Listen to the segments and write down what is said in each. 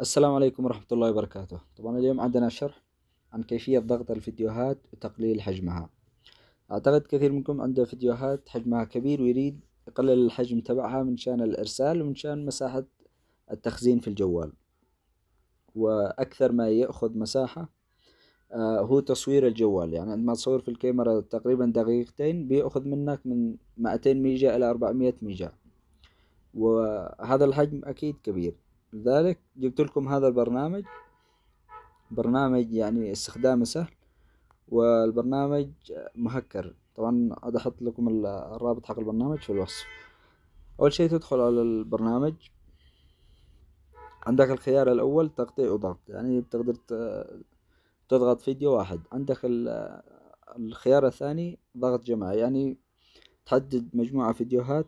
السلام عليكم ورحمة الله وبركاته طبعا اليوم عندنا شرح عن كيفية ضغط الفيديوهات وتقليل حجمها أعتقد كثير منكم عنده فيديوهات حجمها كبير ويريد يقلل الحجم تبعها من شان الإرسال ومن شان مساحة التخزين في الجوال وأكثر ما يأخذ مساحة آه، هو تصوير الجوال يعني عندما تصور في الكاميرا تقريبا دقيقتين بيأخذ منك من 200 ميجا إلى 400 ميجا وهذا الحجم أكيد كبير لذلك جبت لكم هذا البرنامج برنامج يعني استخدامه سهل والبرنامج مهكر طبعا هذا احط لكم الرابط حق البرنامج في الوصف اول شيء تدخل على البرنامج عندك الخيار الاول تقطيع وضغط يعني بتقدر تضغط فيديو واحد عندك الخيار الثاني ضغط جماعي يعني تحدد مجموعة فيديوهات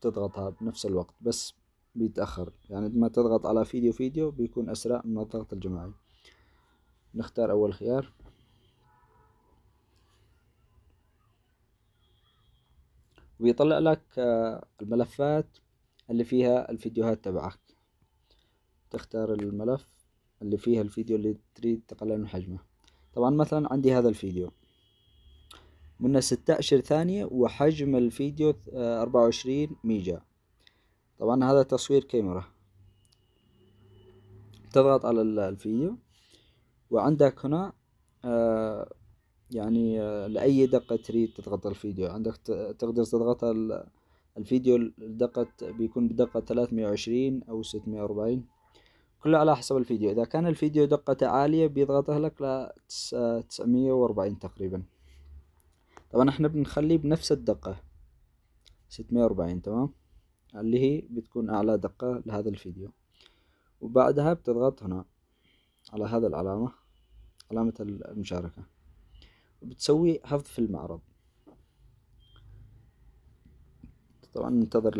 تضغطها بنفس الوقت بس بيتأخر يعني لما تضغط على فيديو فيديو بيكون أسرع من الضغط الجماعي نختار أول خيار ويطلع لك آه، الملفات اللي فيها الفيديوهات تبعك تختار الملف اللي فيها الفيديو اللي تريد تقلل من حجمه طبعا مثلا عندي هذا الفيديو منه 16 ثانية وحجم الفيديو 24 آه، ميجا طبعا هذا تصوير كاميرا تضغط على الفيديو وعندك هنا آه يعني آه، لأي دقة تريد تضغط الفيديو عندك تقدر تضغط الفيديو الدقة بيكون بدقة 320 أو 640 كله على حسب الفيديو إذا كان الفيديو دقته عالية بيضغطه لك ل 940 آه، تقريبا طبعا احنا بنخليه بنفس الدقة 640 تمام اللي هي بتكون أعلى دقة لهذا الفيديو وبعدها بتضغط هنا على هذا العلامة علامة المشاركة وبتسوي حفظ في المعرض طبعا ننتظر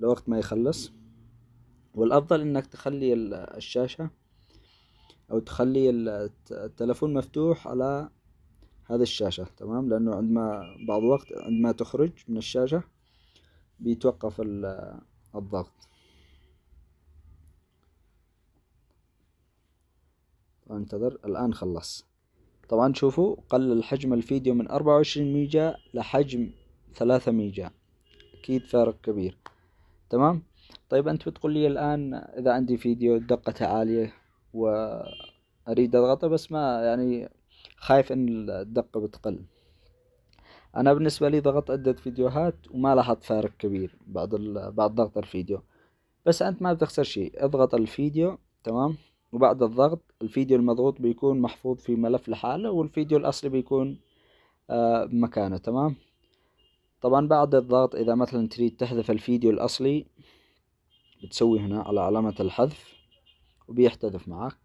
لوقت ما يخلص والأفضل إنك تخلي الشاشة أو تخلي التلفون مفتوح على هذا الشاشة تمام لأنه عندما بعض وقت عندما تخرج من الشاشة بيتوقف الضغط انتظر الآن خلص طبعا شوفوا قلل حجم الفيديو من أربعة وعشرين ميجا لحجم ثلاثة ميجا أكيد فارق كبير تمام طيب أنت بتقول لي الآن إذا عندي فيديو دقته عالية وأريد أضغطه بس ما يعني خايف أن الدقة بتقل انا بالنسبه لي ضغطت عده فيديوهات وما لاحظت فارق كبير بعد ال... بعد ضغط الفيديو بس انت ما بتخسر شيء اضغط الفيديو تمام وبعد الضغط الفيديو المضغوط بيكون محفوظ في ملف لحاله والفيديو الاصلي بيكون آه، بمكانه تمام طبعا بعد الضغط اذا مثلا تريد تحذف الفيديو الاصلي بتسوي هنا على علامة الحذف وبيحتذف معك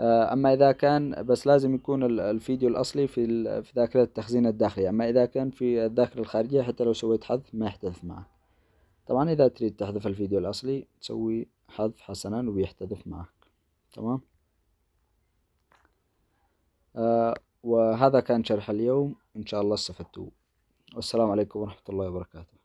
آه، أما إذا كان بس لازم يكون الفيديو الأصلي في في ذاكرة التخزين الداخلي أما إذا كان في الذاكرة الخارجية حتى لو سويت حذف ما يحتذف معك طبعا إذا تريد تحذف الفيديو الأصلي تسوي حذف حسنا وبيحتذف معك تمام آه وهذا كان شرح اليوم إن شاء الله استفدتوا والسلام عليكم ورحمة الله وبركاته